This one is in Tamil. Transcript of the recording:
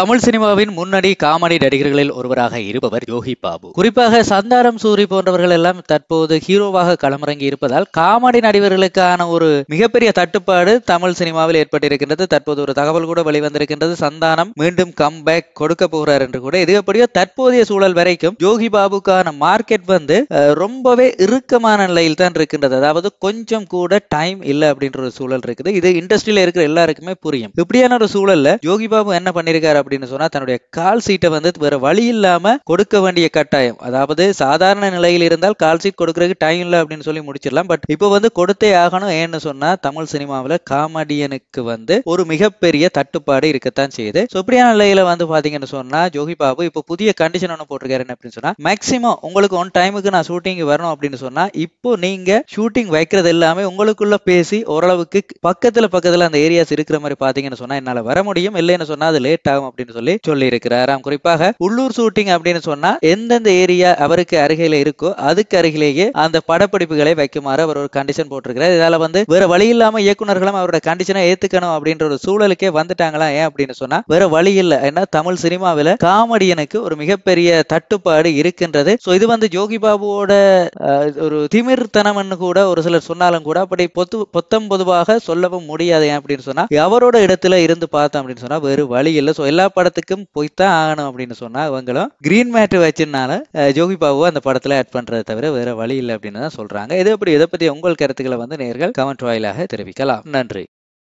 தமிழ் சினிமாவின் முன்னணி காமெடி நடிகர்களில் ஒருவராக இருப்பவர் யோகி பாபு குறிப்பாக சந்தானம் சூரி போன்றவர்கள் எல்லாம் தற்போது ஹீரோவாக களமிறங்கி இருப்பதால் காமெடி நடிகர்களுக்கான ஒரு மிகப்பெரிய தட்டுப்பாடு தமிழ் சினிமாவில் ஏற்பட்டிருக்கின்றது தற்போது ஒரு தகவல் கூட வெளிவந்திருக்கின்றது சந்தானம் மீண்டும் கம் பேக் கொடுக்க போகிறார் என்று கூட இது எப்படியோ தற்போதைய சூழல் வரைக்கும் யோகி பாபுக்கான மார்க்கெட் வந்து ரொம்பவே இறுக்கமான நிலையில் தான் இருக்கின்றது அதாவது கொஞ்சம் கூட டைம் இல்லை அப்படின்ற ஒரு சூழல் இருக்குது இது இண்டஸ்ட்ரியில இருக்கிற எல்லாருக்குமே புரியும் இப்படியான ஒரு சூழல்ல யோகி பாபு என்ன பண்ணிருக்காரு அப்படின்னு சொன்னா தன்னுடைய கால் சீட்டை வந்து வேற வழி இல்லாம கொடுக்க வேண்டிய கட்டாயம் அதாவது சாதாரண நிலையில் இருந்தால் கால் சீட் கொடுக்கறதுக்கு டைம் இல்லை அப்படின்னு சொல்லி முடிச்சிடலாம் பட் இப்போ வந்து கொடுத்தே ஆகணும் ஏன்னு சொன்னா தமிழ் சினிமாவில் காமெடியனுக்கு வந்து ஒரு மிகப்பெரிய தட்டுப்பாடு இருக்கத்தான் செய்யுது சுப்ரியான நிலையில வந்து பாத்தீங்கன்னு சொன்னா ஜோகி பாபு இப்போ புதிய கண்டிஷன் ஒன்று போட்டிருக்காரு என்ன அப்படின்னு சொன்னா மேக்சிமம் உங்களுக்கு ஒன் டைமுக்கு நான் ஷூட்டிங் வரணும் அப்படின்னு சொன்னா இப்போ நீங்க ஷூட்டிங் வைக்கிறது எல்லாமே உங்களுக்குள்ள பேசி ஓரளவுக்கு பக்கத்துல பக்கத்துல அந்த ஏரியாஸ் இருக்கிற மாதிரி பாத்தீங்கன்னு சொன்னா என்னால வர முடியும் இல்லைன்னு சொன்னா அது லேட் ஆகும் அப்படின்னு சொல்லி சொல்லி இருக்கிறாராம் குறிப்பாக உள்ளூர் ஷூட்டிங் அப்படின்னு சொன்னா எந்தெந்த ஏரியா அவருக்கு அருகில இருக்கோ அதுக்கு அருகிலேயே அந்த படப்பிடிப்புகளை வைக்குமாறு அவர் ஒரு கண்டிஷன் போட்டிருக்கிறார் இதால வந்து வேற வழி இல்லாம இயக்குநர்களும் அவரோட கண்டிஷனை ஏத்துக்கணும் அப்படின்ற ஒரு சூழலுக்கே வந்துட்டாங்களா ஏன் அப்படின்னு சொன்னா வேற வழி இல்லை ஏன்னா தமிழ் சினிமாவில காமெடியனுக்கு ஒரு மிகப்பெரிய தட்டுப்பாடு இருக்கின்றது ஸோ இது வந்து ஜோகி பாபுவோட ஒரு திமிர்த்தனம்னு கூட ஒரு சிலர் சொன்னாலும் கூட அப்படி பொத்து பொத்தம் பொதுவாக சொல்லவும் முடியாது ஏன் அப்படின்னு சொன்னா அவரோட இடத்துல இருந்து பார்த்தோம் அப்படின்னு சொன்னா வேறு வழி இல்லை ஸோ எல்லா எல்லா படத்துக்கும் போய் தான் ஆகணும் அப்படின்னு சொன்னா அவங்களும் கிரீன் மேட் வச்சுனால ஜோகி பாபுவை அந்த படத்துல ஆட் பண்றதை தவிர வேற வழி இல்லை அப்படின்னு தான் சொல்றாங்க இதை எப்படி இதை பத்தி உங்கள் கருத்துக்களை வந்து நேர்கள் கமெண்ட் வாயிலாக தெரிவிக்கலாம் நன்றி